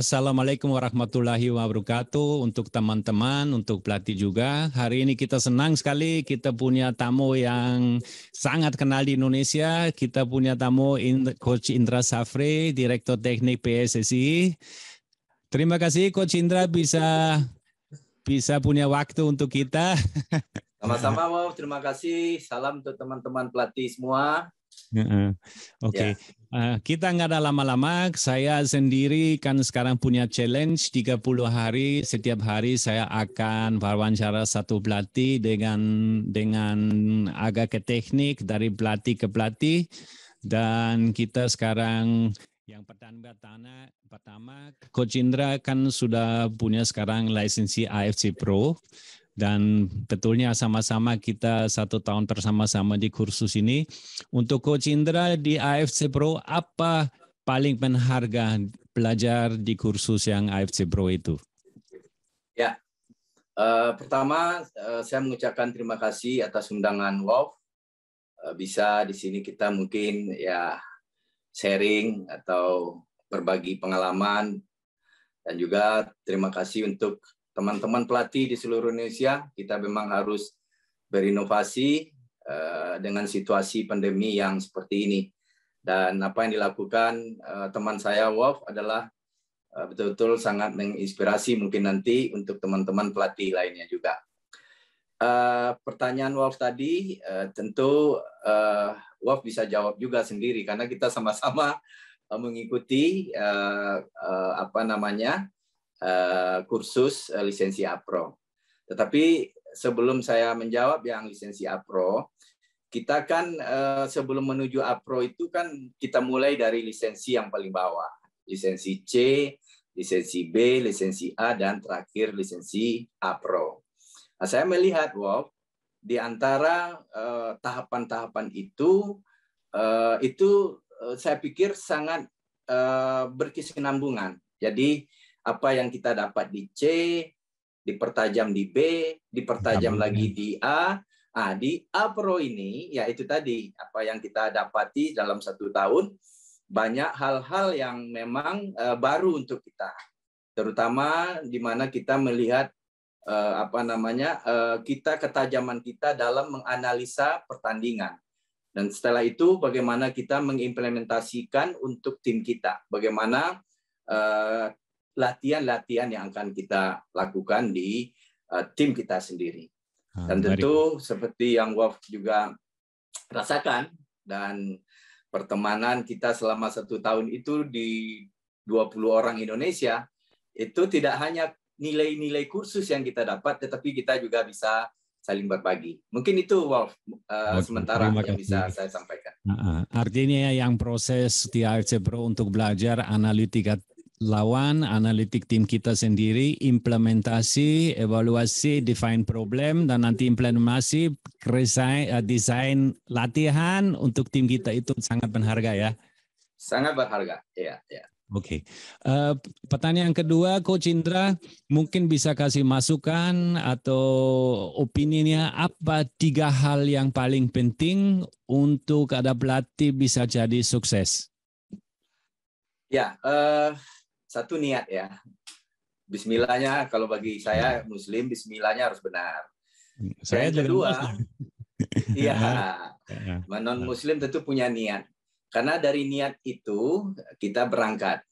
Assalamualaikum warahmatullahi wabarakatuh untuk teman-teman, untuk pelatih juga. Hari ini kita senang sekali kita punya tamu yang sangat kenal di Indonesia. Kita punya tamu Coach Indra Safri, Direktur Teknik PSSI. Terima kasih Coach Indra bisa bisa punya waktu untuk kita. Sama-sama, wow. Terima kasih. Salam untuk teman-teman pelatih semua. Oke, okay. Ya. yeah. kita nggak ada lama-lama. Saya sendiri kan sekarang punya challenge 30 hari. Setiap hari saya akan wawancara satu pelatih dengan dengan agak ke teknik dari pelatih ke pelatih. Dan kita sekarang yang pertama, tanah, pertama Coach Indra kan sudah punya sekarang lisensi AFC Pro dan betulnya sama-sama kita satu tahun bersama-sama di kursus ini. Untuk Coach Indra di AFC Pro, apa paling berharga belajar di kursus yang AFC Pro itu? Ya, uh, pertama uh, saya mengucapkan terima kasih atas undangan WOW. Uh, eh, bisa di sini kita mungkin ya sharing atau berbagi pengalaman dan juga terima kasih untuk teman-teman pelatih di seluruh Indonesia, kita memang harus berinovasi eh, dengan situasi pandemi yang seperti ini. Dan apa yang dilakukan eh, teman saya Wolf adalah eh, betul-betul sangat menginspirasi mungkin nanti untuk teman-teman pelatih lainnya juga. pertanyaan Wolf tadi tentu Wolf bisa jawab juga sendiri karena kita sama-sama mengikuti apa namanya Eh, kursus eh, lisensi APRO. Tetapi sebelum saya menjawab yang lisensi APRO, kita kan eh, sebelum menuju APRO itu kan kita mulai dari lisensi yang paling bawah, lisensi C, lisensi B, lisensi A, dan terakhir lisensi APRO. Nah, saya melihat, Wow, di antara tahapan-tahapan uh, itu, uh, itu saya pikir sangat uh, berkesinambungan. Jadi apa yang kita dapat di C, dipertajam di B, dipertajam Amin. lagi di A. Nah, di A Pro ini, ya itu tadi, apa yang kita dapati dalam satu tahun, banyak hal-hal yang memang uh, baru untuk kita. Terutama di mana kita melihat uh, apa namanya uh, kita ketajaman kita dalam menganalisa pertandingan. Dan setelah itu bagaimana kita mengimplementasikan untuk tim kita, bagaimana latihan-latihan yang akan kita lakukan di uh, tim kita sendiri. Ah, dan tentu seperti yang Wolf juga rasakan dan pertemanan kita selama satu tahun itu di 20 orang Indonesia itu tidak hanya nilai-nilai kursus yang kita dapat, tetapi kita juga bisa saling berbagi. Mungkin itu Wolf uh, sementara yang bisa saya sampaikan. Ah, ah. Artinya yang proses di AFC Pro untuk belajar analitika lawan, analitik tim kita sendiri, implementasi, evaluasi, define problem, dan nanti implementasi, resign, uh, desain latihan untuk tim kita itu sangat berharga ya. Sangat berharga, ya. ya. Oke, okay. uh, eh, pertanyaan kedua, Coach Indra, mungkin bisa kasih masukan atau opininya apa tiga hal yang paling penting untuk ada pelatih bisa jadi sukses? Ya, uh, satu niat ya. Bismillahnya kalau bagi saya Muslim Bismillahnya harus benar. Saya yang kedua, iya, iya. non Muslim tentu punya niat. Karena dari niat itu kita berangkat.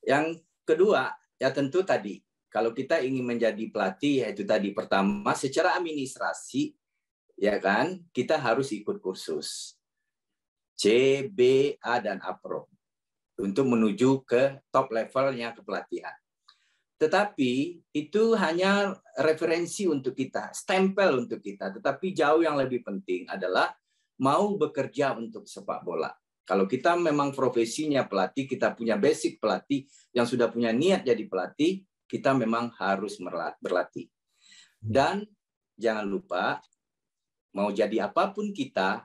Yang kedua ya tentu tadi kalau kita ingin menjadi pelatih yaitu tadi pertama secara administrasi ya kan kita harus ikut kursus CBA dan APRO untuk menuju ke top levelnya kepelatihan. Tetapi itu hanya referensi untuk kita, stempel untuk kita. Tetapi jauh yang lebih penting adalah mau bekerja untuk sepak bola. Kalau kita memang profesinya pelatih, kita punya basic pelatih yang sudah punya niat jadi pelatih, kita memang harus berlatih. Hmm. Dan jangan lupa, mau jadi apapun kita,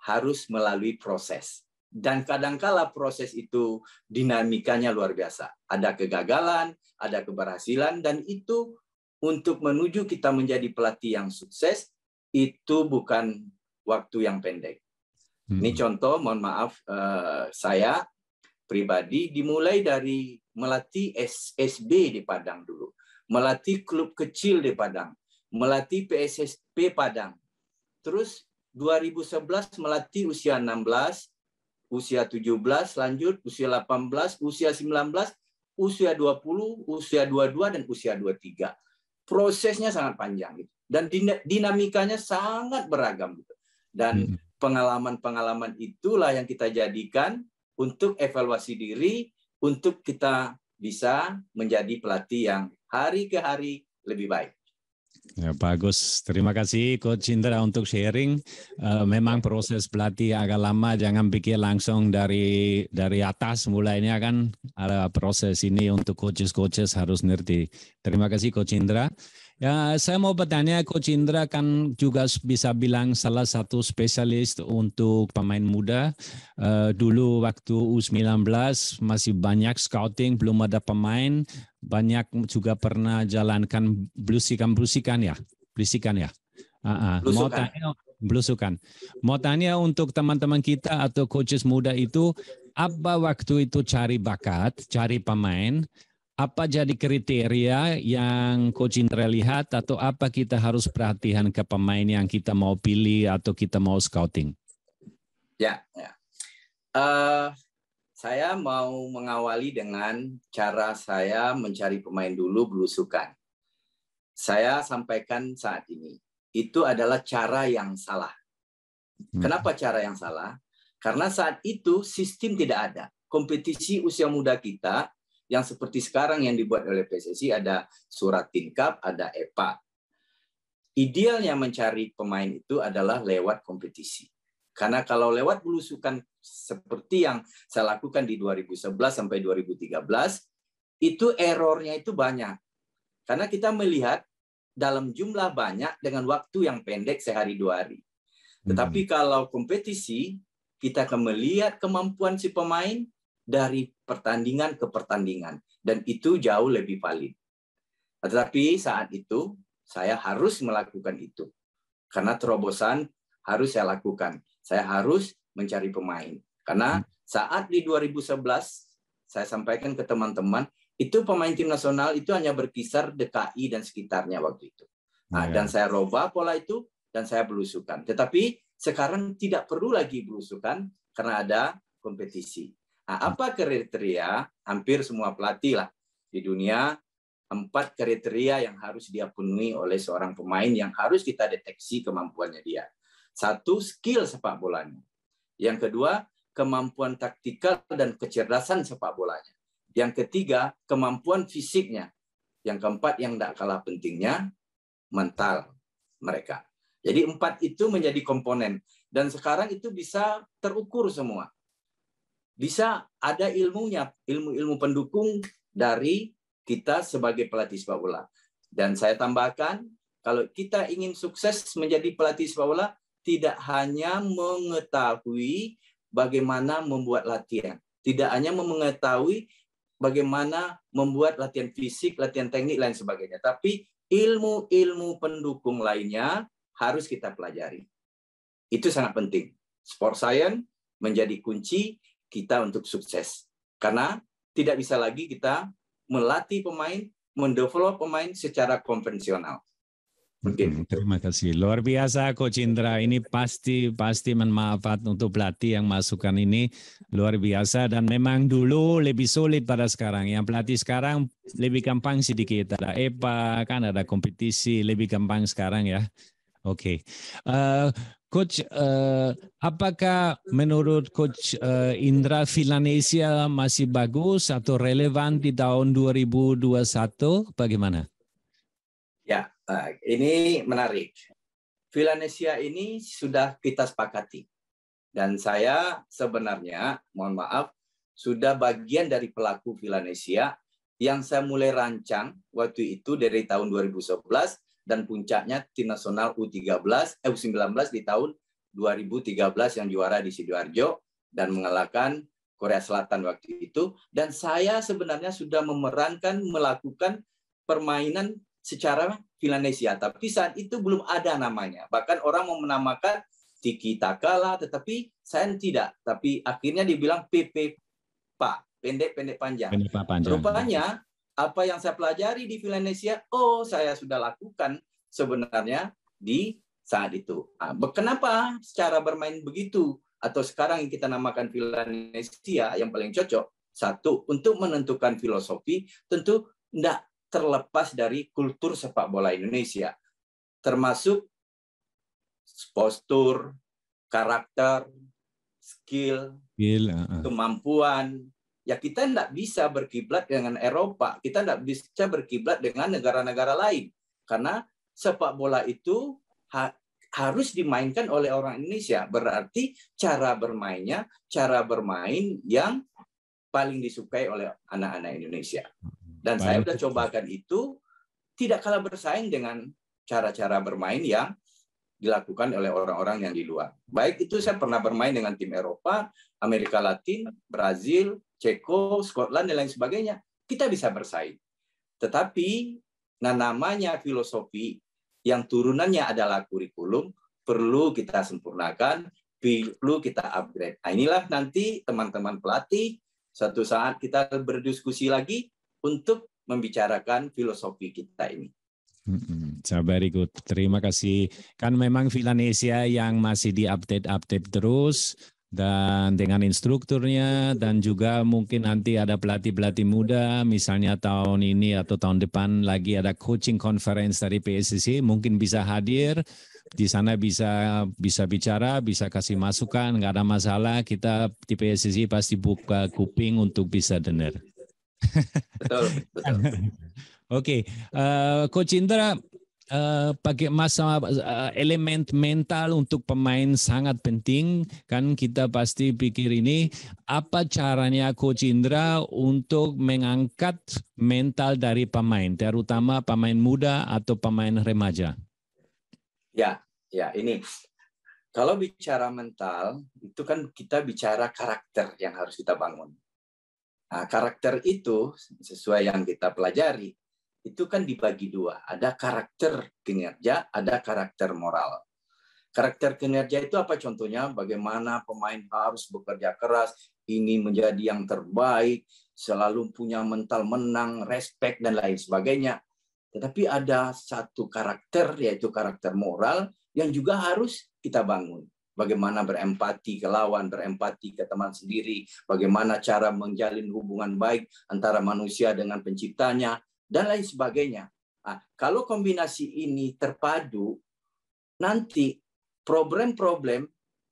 harus melalui proses dan kadangkala proses itu dinamikanya luar biasa. Ada kegagalan, ada keberhasilan, dan itu untuk menuju kita menjadi pelatih yang sukses itu bukan waktu yang pendek. Hmm. Ini contoh, mohon maaf eh, saya pribadi dimulai dari melatih SSB di Padang dulu, melatih klub kecil di Padang, melatih PSSP Padang. Terus 2011 melatih usia 16, usia 17, lanjut usia 18, usia 19, usia 20, usia 22 dan usia 23. Prosesnya sangat panjang gitu. Dan dinamikanya sangat beragam gitu. Dan hmm. pengalaman-pengalaman itulah yang kita jadikan untuk evaluasi diri, untuk kita bisa menjadi pelatih yang hari ke hari lebih baik. Ya, bagus, terima kasih Coach Indra untuk sharing. Uh, memang proses pelatih agak lama, jangan pikir langsung dari dari atas mulainya kan ada proses ini untuk coaches-coaches harus ngerti. Terima kasih Coach Indra. Ya, saya mau bertanya Coach Indra kan juga bisa bilang salah satu spesialis untuk pemain muda. Uh, dulu waktu U19 masih banyak scouting, belum ada pemain banyak juga pernah jalankan blusikan blusikan ya, blusikan ya. Uh -uh. Mau tanya, blusukan Mau tanya untuk teman-teman kita atau coaches muda itu, apa waktu itu cari bakat, cari pemain, apa jadi kriteria yang coach Indra lihat atau apa kita harus perhatian ke pemain yang kita mau pilih atau kita mau scouting? Ya, ya. Uh, saya mau mengawali dengan cara saya mencari pemain dulu belusukan. Saya sampaikan saat ini, itu adalah cara yang salah. Hmm. Kenapa cara yang salah? Karena saat itu sistem tidak ada. Kompetisi usia muda kita yang seperti sekarang yang dibuat oleh PSSI ada surat tingkap, ada EPA. Idealnya mencari pemain itu adalah lewat kompetisi. Karena kalau lewat belusukan seperti yang saya lakukan di 2011 sampai 2013, itu errornya itu banyak. Karena kita melihat dalam jumlah banyak dengan waktu yang pendek sehari dua hari. Hmm. Tetapi kalau kompetisi, kita akan melihat kemampuan si pemain dari pertandingan ke pertandingan. Dan itu jauh lebih valid. Tetapi saat itu, saya harus melakukan itu. Karena terobosan harus saya lakukan saya harus mencari pemain. Karena hmm. saat di 2011 saya sampaikan ke teman-teman, itu pemain tim nasional itu hanya berkisar DKI dan sekitarnya waktu itu. Oh, nah, ya. dan saya roba pola itu dan saya belusukan. Tetapi sekarang tidak perlu lagi belusukan karena ada kompetisi. Nah, apa kriteria? Hampir semua pelatih lah di dunia empat kriteria yang harus dia penuhi oleh seorang pemain yang harus kita deteksi kemampuannya dia. Satu, skill sepak bolanya. Yang kedua, kemampuan taktikal dan kecerdasan sepak bolanya. Yang ketiga, kemampuan fisiknya. Yang keempat, yang tidak kalah pentingnya, mental mereka. Jadi empat itu menjadi komponen. Dan sekarang itu bisa terukur semua. Bisa ada ilmunya, ilmu-ilmu pendukung dari kita sebagai pelatih sepak bola. Dan saya tambahkan, kalau kita ingin sukses menjadi pelatih sepak bola, tidak hanya mengetahui bagaimana membuat latihan, tidak hanya mengetahui bagaimana membuat latihan fisik, latihan teknik lain sebagainya, tapi ilmu-ilmu pendukung lainnya harus kita pelajari. Itu sangat penting. Sport science menjadi kunci kita untuk sukses. Karena tidak bisa lagi kita melatih pemain, mendevelop pemain secara konvensional. Betul, hmm, Terima kasih. Luar biasa Coach Indra. Ini pasti pasti manfaat untuk pelatih yang masukkan ini luar biasa dan memang dulu lebih sulit pada sekarang. Yang pelatih sekarang lebih gampang sedikit. Ada EPA kan ada kompetisi lebih gampang sekarang ya. Oke. Okay. Uh, eh, Coach, uh, apakah menurut Coach uh, Indra Finlandia masih bagus atau relevan di tahun 2021? Bagaimana? Ya, ini menarik. Filanesia ini sudah kita sepakati. Dan saya sebenarnya, mohon maaf, sudah bagian dari pelaku Filanesia yang saya mulai rancang waktu itu dari tahun 2011 dan puncaknya tim nasional U13 eh, U19 di tahun 2013 yang juara di Sidoarjo dan mengalahkan Korea Selatan waktu itu dan saya sebenarnya sudah memerankan melakukan permainan secara Finlandia, Tapi saat itu belum ada namanya. Bahkan orang mau menamakan Tiki Takala, tetapi saya tidak. Tapi akhirnya dibilang PP Pak, pendek-pendek panjang. Pendek panjang. Rupanya apa yang saya pelajari di Finlandia, oh saya sudah lakukan sebenarnya di saat itu. Ah, kenapa secara bermain begitu atau sekarang yang kita namakan Finlandia yang paling cocok? Satu, untuk menentukan filosofi tentu tidak terlepas dari kultur sepak bola Indonesia, termasuk postur, karakter, skill, Gila. kemampuan. Ya kita tidak bisa berkiblat dengan Eropa, kita tidak bisa berkiblat dengan negara-negara lain karena sepak bola itu ha harus dimainkan oleh orang Indonesia. Berarti cara bermainnya, cara bermain yang paling disukai oleh anak-anak Indonesia. Dan Baik. saya sudah cobakan itu tidak kalah bersaing dengan cara-cara bermain yang dilakukan oleh orang-orang yang di luar. Baik itu saya pernah bermain dengan tim Eropa, Amerika Latin, Brazil, Ceko, Scotland dan lain sebagainya. Kita bisa bersaing. Tetapi nah namanya filosofi yang turunannya adalah kurikulum perlu kita sempurnakan, perlu kita upgrade. Nah, inilah nanti teman-teman pelatih satu saat kita berdiskusi lagi untuk membicarakan filosofi kita ini. Sabar ikut. Terima kasih. Kan memang Filanesia yang masih diupdate-update terus dan dengan instrukturnya dan juga mungkin nanti ada pelatih-pelatih muda misalnya tahun ini atau tahun depan lagi ada coaching conference dari PSCC mungkin bisa hadir di sana bisa bisa bicara bisa kasih masukan nggak ada masalah kita di PSCC pasti buka kuping untuk bisa dengar. Oke, okay. uh, eh, Coach Indra, Uh, pakai masa uh, eh, elemen mental untuk pemain sangat penting kan kita pasti pikir ini apa caranya coach Indra untuk mengangkat mental dari pemain terutama pemain muda atau pemain remaja ya ya ini kalau bicara mental itu kan kita bicara karakter yang harus kita bangun Nah, karakter itu sesuai yang kita pelajari itu kan dibagi dua. Ada karakter kinerja, ada karakter moral. Karakter kinerja itu apa contohnya? Bagaimana pemain harus bekerja keras, ingin menjadi yang terbaik, selalu punya mental menang, respect, dan lain sebagainya. Tetapi ada satu karakter, yaitu karakter moral, yang juga harus kita bangun bagaimana berempati ke lawan, berempati ke teman sendiri, bagaimana cara menjalin hubungan baik antara manusia dengan penciptanya, dan lain sebagainya. Nah, kalau kombinasi ini terpadu, nanti problem-problem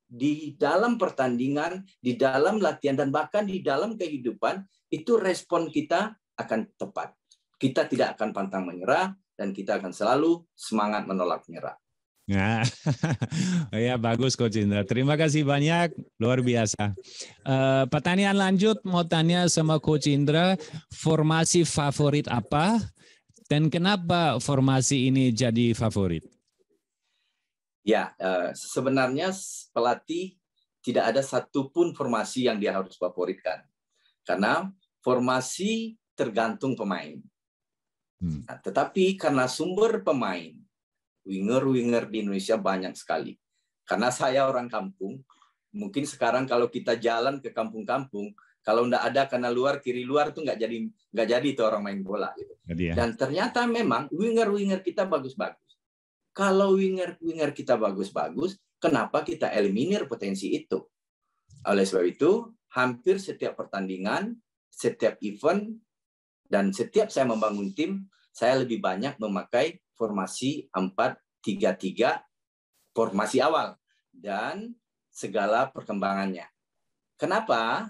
di dalam pertandingan, di dalam latihan, dan bahkan di dalam kehidupan, itu respon kita akan tepat. Kita tidak akan pantang menyerah, dan kita akan selalu semangat menolak menyerah. Nah, ya bagus Coach Indra. Terima kasih banyak, luar biasa. Uh, pertanyaan lanjut mau tanya sama Coach Indra, formasi favorit apa dan kenapa formasi ini jadi favorit? Ya, uh, sebenarnya pelatih tidak ada satupun formasi yang dia harus favoritkan, karena formasi tergantung pemain. Hmm. Nah, tetapi karena sumber pemain winger-winger di Indonesia banyak sekali. Karena saya orang kampung, mungkin sekarang kalau kita jalan ke kampung-kampung, kalau ndak ada karena luar kiri luar tuh nggak jadi nggak jadi itu orang main bola gitu. Ya. Dan ternyata memang winger-winger kita bagus-bagus. Kalau winger-winger kita bagus-bagus, kenapa kita eliminir potensi itu? Oleh sebab itu, hampir setiap pertandingan, setiap event, dan setiap saya membangun tim, saya lebih banyak memakai formasi 4-3-3 formasi awal dan segala perkembangannya. Kenapa?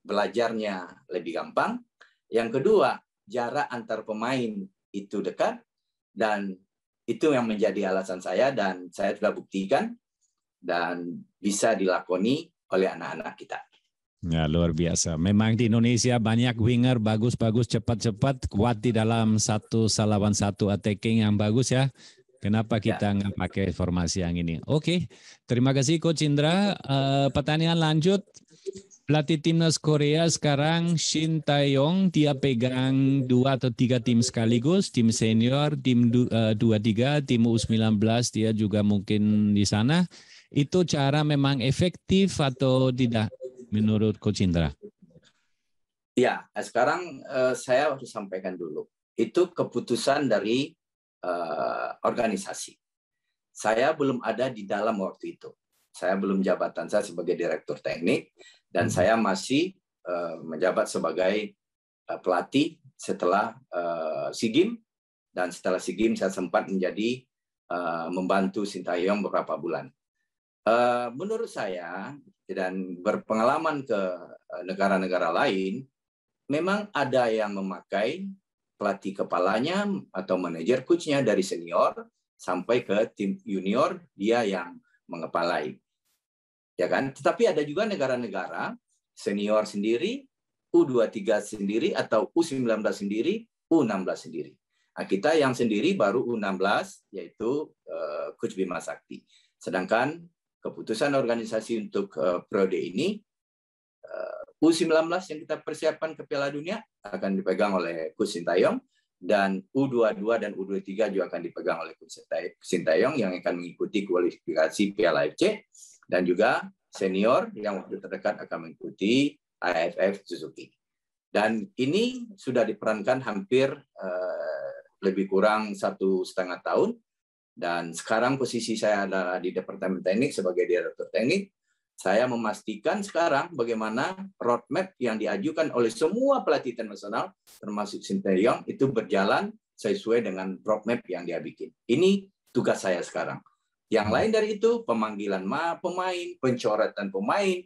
Belajarnya lebih gampang. Yang kedua, jarak antar pemain itu dekat dan itu yang menjadi alasan saya dan saya sudah buktikan dan bisa dilakoni oleh anak-anak kita. Ya luar biasa. Memang di Indonesia banyak winger bagus-bagus cepat-cepat kuat di dalam satu salawan satu attacking yang bagus ya. Kenapa ya. kita nggak pakai formasi yang ini? Oke, terima kasih Coach Indra. Uh, pertanyaan lanjut. Pelatih timnas Korea sekarang Shin Taeyong dia pegang dua atau tiga tim sekaligus, tim senior, tim du, uh, tiga, tim U19 dia juga mungkin di sana. Itu cara memang efektif atau tidak? menurut Coach Indra? Ya, eh, sekarang uh, saya harus sampaikan dulu. Itu keputusan dari uh, organisasi. Saya belum ada di dalam waktu itu. Saya belum jabatan saya sebagai direktur teknik dan hmm. saya masih uh, menjabat sebagai pelatih setelah Sigim dan setelah Sigim saya sempat menjadi membantu Sintayong beberapa bulan. Eh, menurut saya dan berpengalaman ke eh, negara-negara lain, memang ada yang memakai pelatih kepalanya atau manajer coachnya dari senior sampai ke tim junior dia yang mengepalai, ya kan? Tetapi ada juga negara-negara senior sendiri, U23 sendiri atau U19 sendiri, U16 sendiri. Nah, kita yang sendiri baru U16 yaitu uh, Coach Bima Sakti. Sedangkan keputusan organisasi untuk eh, prode ini eh, U19 yang kita persiapkan ke Piala Dunia akan dipegang oleh Coach Sintayong dan U22 dan U23 juga akan dipegang oleh Coach Sintayong yang akan mengikuti kualifikasi Piala AFC dan juga senior yang waktu terdekat akan mengikuti AFF Suzuki. Dan ini sudah diperankan hampir eh, lebih kurang satu setengah tahun dan sekarang posisi saya adalah di Departemen Teknik sebagai Direktur Teknik. Saya memastikan sekarang bagaimana roadmap yang diajukan oleh semua pelatih internasional, termasuk Sinteyong, itu berjalan sesuai dengan roadmap yang dia bikin. Ini tugas saya sekarang. Yang hmm. lain dari itu, pemanggilan ma pemain, pencoretan pemain,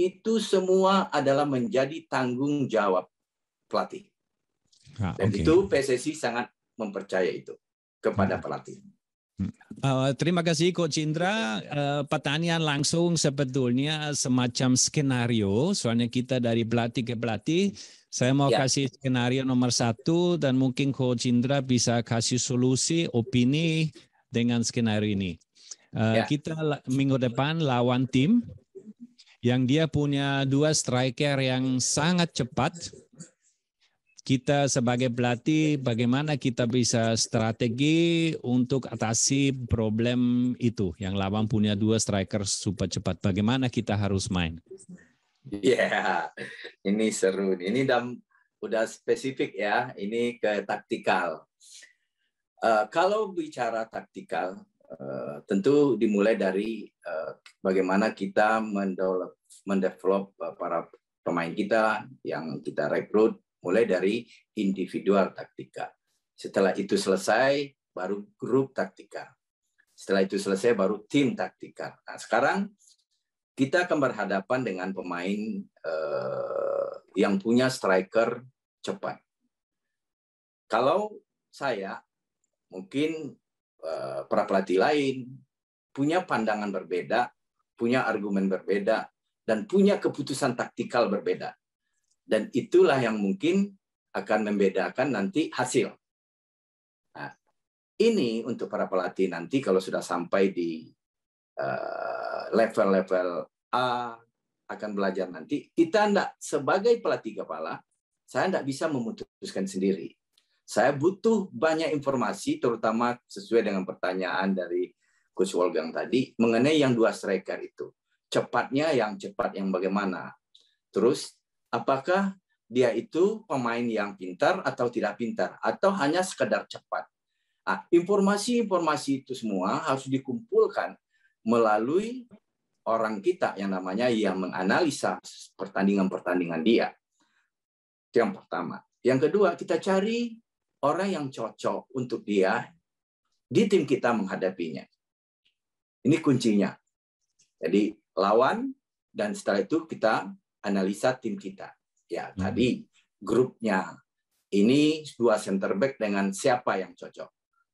itu semua adalah menjadi tanggung jawab pelatih. Ah, dan okay. itu PSSI sangat mempercaya itu kepada hmm. pelatih. Uh, terima kasih Coach Indra. Uh, pertanyaan langsung sebetulnya semacam skenario. Soalnya kita dari pelatih ke pelatih. Saya mau ya. kasih skenario nomor satu dan mungkin Coach Indra bisa kasih solusi, opini dengan skenario ini. Uh, ya. Kita minggu depan lawan tim yang dia punya dua striker yang sangat cepat kita sebagai pelatih bagaimana kita bisa strategi untuk atasi problem itu yang lawan punya dua striker super cepat bagaimana kita harus main ya yeah, ini seru ini udah, udah spesifik ya ini ke taktikal uh, kalau bicara taktikal uh, tentu dimulai dari uh, bagaimana kita mendevelop, para pemain kita yang kita rekrut mulai dari individual taktika. Setelah itu selesai, baru grup taktika Setelah itu selesai, baru tim taktikal. Nah, sekarang kita akan berhadapan dengan pemain eh, yang punya striker cepat. Kalau saya, mungkin eh, para pelatih lain punya pandangan berbeda, punya argumen berbeda, dan punya keputusan taktikal berbeda. Dan itulah yang mungkin akan membedakan nanti hasil. Nah, ini untuk para pelatih nanti kalau sudah sampai di eh, level-level uh, A akan belajar nanti. Kita tidak sebagai pelatih kepala, saya tidak bisa memutuskan sendiri. Saya butuh banyak informasi, terutama sesuai dengan pertanyaan dari Coach Wolgang tadi, mengenai yang dua striker itu. Cepatnya yang cepat yang bagaimana. Terus apakah dia itu pemain yang pintar atau tidak pintar atau hanya sekedar cepat. informasi informasi-informasi itu semua harus dikumpulkan melalui orang kita yang namanya yang menganalisa pertandingan-pertandingan dia. Itu yang pertama. Yang kedua, kita cari orang yang cocok untuk dia di tim kita menghadapinya. Ini kuncinya. Jadi lawan dan setelah itu kita analisa tim kita. Ya, hmm. tadi grupnya ini dua center back dengan siapa yang cocok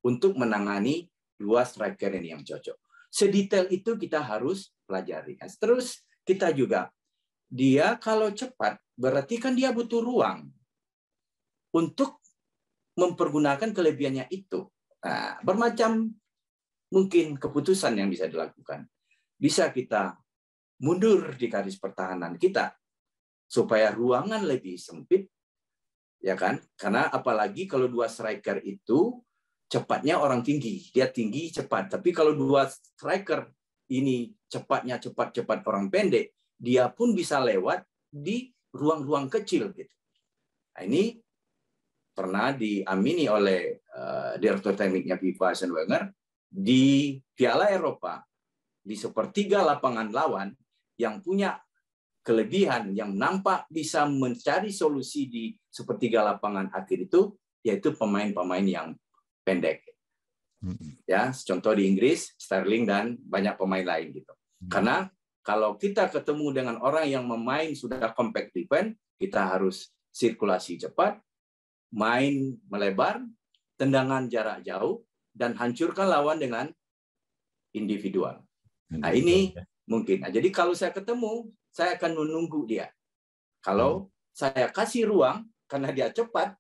untuk menangani dua striker ini yang cocok. Sedetail itu kita harus pelajari. Nah, terus kita juga dia kalau cepat berarti kan dia butuh ruang untuk mempergunakan kelebihannya itu. Nah, bermacam mungkin keputusan yang bisa dilakukan. Bisa kita mundur di garis pertahanan kita supaya ruangan lebih sempit ya kan karena apalagi kalau dua striker itu cepatnya orang tinggi dia tinggi cepat tapi kalau dua striker ini cepatnya cepat cepat orang pendek dia pun bisa lewat di ruang-ruang kecil gitu nah, ini pernah diamini oleh uh, direktur tekniknya FIFA Arsene di Piala Eropa di sepertiga lapangan lawan yang punya kelebihan yang nampak bisa mencari solusi di sepertiga lapangan akhir itu yaitu pemain-pemain yang pendek. Ya, contoh di Inggris Sterling dan banyak pemain lain gitu. Karena kalau kita ketemu dengan orang yang memain sudah compact defense, kita harus sirkulasi cepat, main melebar, tendangan jarak jauh dan hancurkan lawan dengan individual. Nah, ini ya mungkin. Nah, jadi kalau saya ketemu, saya akan menunggu dia. Kalau hmm. saya kasih ruang karena dia cepat,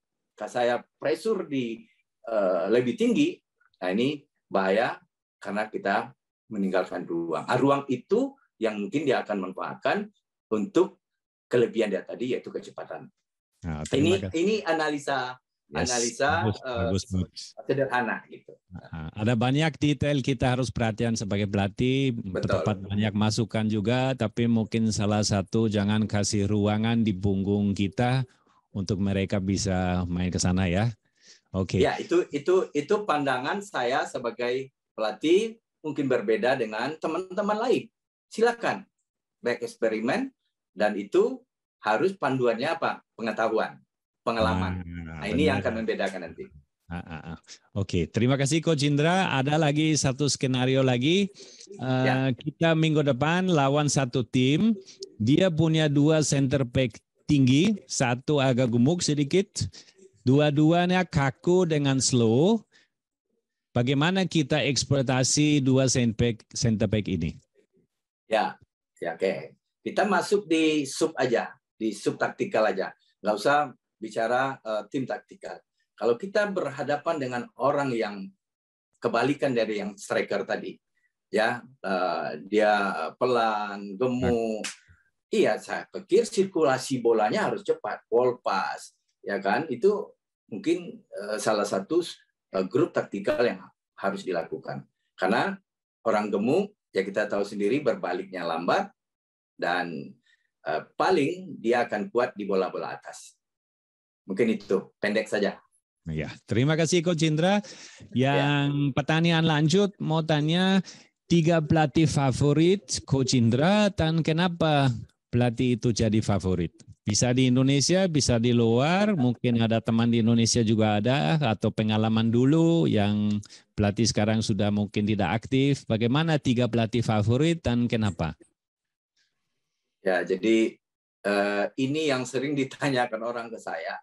saya pressure di uh, lebih tinggi, nah ini bahaya karena kita meninggalkan ruang. Nah, ruang itu yang mungkin dia akan manfaatkan untuk kelebihan dia tadi yaitu kecepatan. Nah, ini ini analisa analisa bagus, uh, bagus, sederhana gitu. Ada banyak detail kita harus perhatian sebagai pelatih, dapat banyak masukan juga, tapi mungkin salah satu jangan kasih ruangan di punggung kita untuk mereka bisa main ke sana ya. Oke. Okay. Ya, itu itu itu pandangan saya sebagai pelatih mungkin berbeda dengan teman-teman lain. Silakan back eksperimen dan itu harus panduannya apa? Pengetahuan, pengalaman. Ah Nah, nah, ini yang akan membedakan nanti. Ah, ah, ah. Oke, okay. terima kasih Coach Indra. Ada lagi satu skenario lagi. Uh, ya. Kita minggu depan lawan satu tim. Dia punya dua center back tinggi, satu agak gemuk sedikit. Dua-duanya kaku dengan slow. Bagaimana kita eksploitasi dua center back, center back ini? Ya, ya oke. Okay. Kita masuk di sub aja, di sub taktikal aja. Nggak usah bicara uh, tim taktikal. Kalau kita berhadapan dengan orang yang kebalikan dari yang striker tadi, ya uh, dia eh, pelan, gemuk, iya saya pikir sirkulasi bolanya harus cepat, ball pass, ya kan? Itu mungkin uh, salah satu uh, grup taktikal yang harus dilakukan. Karena orang gemuk ya kita tahu sendiri berbaliknya lambat dan uh, paling dia akan kuat di bola-bola atas. Mungkin itu pendek saja. Ya, terima kasih Coach Indra. Yang ya. pertanyaan lanjut mau tanya tiga pelatih favorit Coach Indra dan kenapa pelatih itu jadi favorit? Bisa di Indonesia, bisa di luar, mungkin ada teman di Indonesia juga ada, atau pengalaman dulu yang pelatih sekarang sudah mungkin tidak aktif. Bagaimana tiga pelatih favorit dan kenapa? Ya, jadi eh, ini yang sering ditanyakan orang ke saya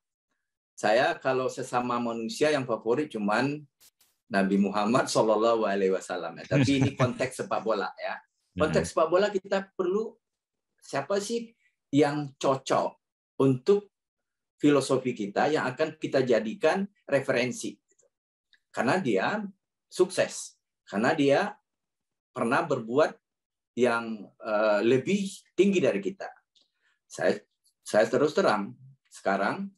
saya kalau sesama manusia yang favorit cuman Nabi Muhammad Shallallahu Alaihi Wasallam. Ya. Tapi ini konteks sepak bola ya. Konteks sepak bola kita perlu siapa sih yang cocok untuk filosofi kita yang akan kita jadikan referensi. Gitu. Karena dia sukses, karena dia pernah berbuat yang eh, lebih tinggi dari kita. Saya saya terus terang sekarang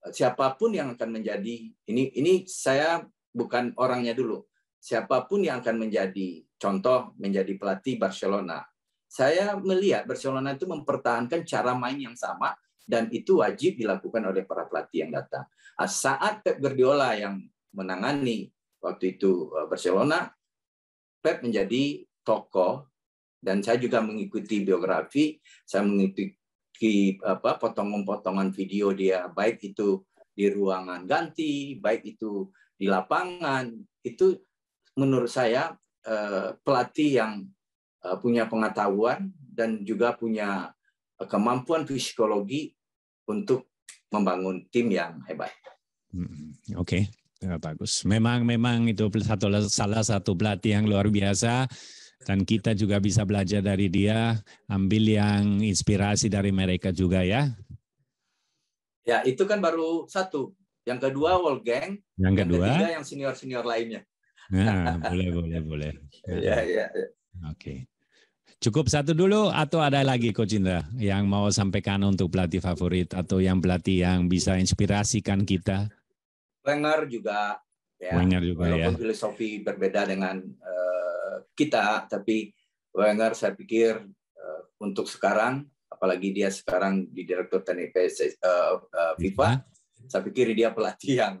Eh, siapapun yang akan menjadi ini ini saya bukan orangnya dulu. Siapapun yang akan menjadi contoh menjadi pelatih Barcelona. Saya melihat Barcelona itu mempertahankan cara main yang sama dan itu wajib dilakukan oleh para pelatih yang datang. Ah, saat Pep Guardiola yang menangani waktu itu eh, Barcelona, Pep menjadi tokoh dan saya juga mengikuti biografi, saya mengikuti ki apa potongan-potongan video dia baik itu di ruangan ganti baik itu di lapangan itu menurut saya eh, pelatih yang eh, punya pengetahuan dan juga punya eh, kemampuan psikologi untuk membangun tim yang hebat. Mm-hmm. Oke, okay. bagus. Memang memang itu salah satu pelatih yang luar biasa dan kita juga bisa belajar dari dia, ambil yang inspirasi dari mereka juga ya. Ya, itu kan baru satu. Yang kedua Wolfgang, yang kedua yang, ketiga, yang senior-senior lainnya. Nah, boleh boleh boleh. Ya, ya, Oke. Cukup satu dulu atau ada lagi Coach Indra yang mau sampaikan untuk pelatih favorit atau yang pelatih yang bisa inspirasikan kita? Wenger juga ya. Wenger juga ya. Walaupun ya. filosofi berbeda dengan eh, kita, tapi Wenger saya pikir uh, untuk sekarang, apalagi dia sekarang di direktur teknik uh, uh, FIFA, iya. saya pikir dia pelatih yang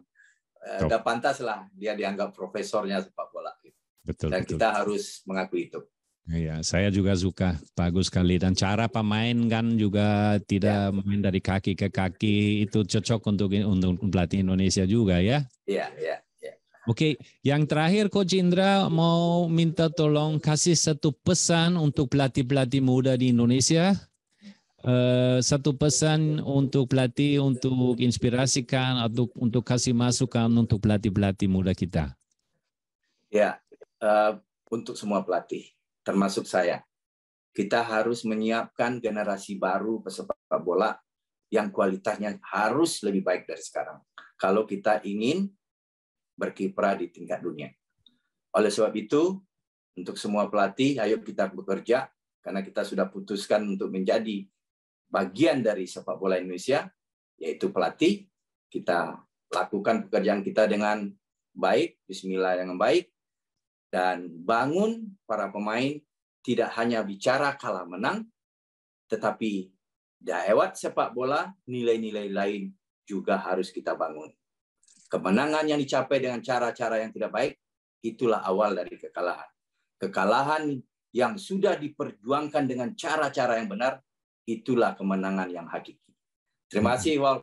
uh, udah pantas lah dia dianggap profesornya sepak bola. Betul. Dan betul. kita harus mengakui itu. Iya, saya juga suka bagus sekali dan cara pemain kan juga tidak ya. main dari kaki ke kaki itu cocok untuk untuk pelatih Indonesia juga ya. Iya, iya. Oke, okay. yang terakhir Coach Indra mau minta tolong kasih satu pesan untuk pelatih-pelatih muda di Indonesia. Uh, satu pesan untuk pelatih untuk inspirasikan atau untuk kasih masukan untuk pelatih-pelatih muda kita. Ya, uh, untuk semua pelatih, termasuk saya. Kita harus menyiapkan generasi baru pesepak bola yang kualitasnya harus lebih baik dari sekarang. Kalau kita ingin berkiprah di tingkat dunia. Oleh sebab itu, untuk semua pelatih, ayo kita bekerja karena kita sudah putuskan untuk menjadi bagian dari sepak bola Indonesia, yaitu pelatih. Kita lakukan pekerjaan kita dengan baik, bismillah dengan baik, dan bangun para pemain tidak hanya bicara kalah menang, tetapi daewat sepak bola nilai-nilai lain juga harus kita bangun. Kemenangan yang dicapai dengan cara-cara yang tidak baik, itulah awal dari kekalahan. Kekalahan yang sudah diperjuangkan dengan cara-cara yang benar, itulah kemenangan yang hakiki. Terima hmm. kasih, Wal.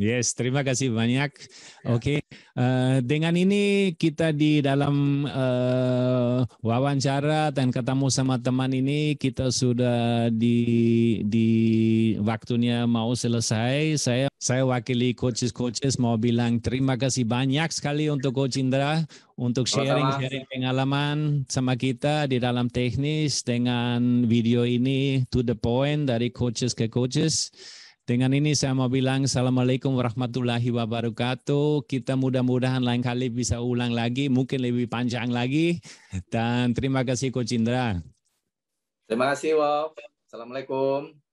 Yes, terima kasih banyak. Ya. Oke, okay. uh, eh, dengan ini kita di dalam uh, wawancara dan ketemu sama teman ini kita sudah di di waktunya mau selesai. Saya saya wakili coaches coaches mau bilang terima kasih banyak sekali untuk Coach Indra untuk sharing sharing pengalaman sama kita di dalam teknis dengan video ini to the point dari coaches ke coaches. Dengan ini saya mau bilang Assalamualaikum warahmatullahi wabarakatuh. Kita mudah-mudahan lain kali bisa ulang lagi, mungkin lebih panjang lagi. Dan terima kasih Coach Indra. Terima kasih Wolf. Assalamualaikum.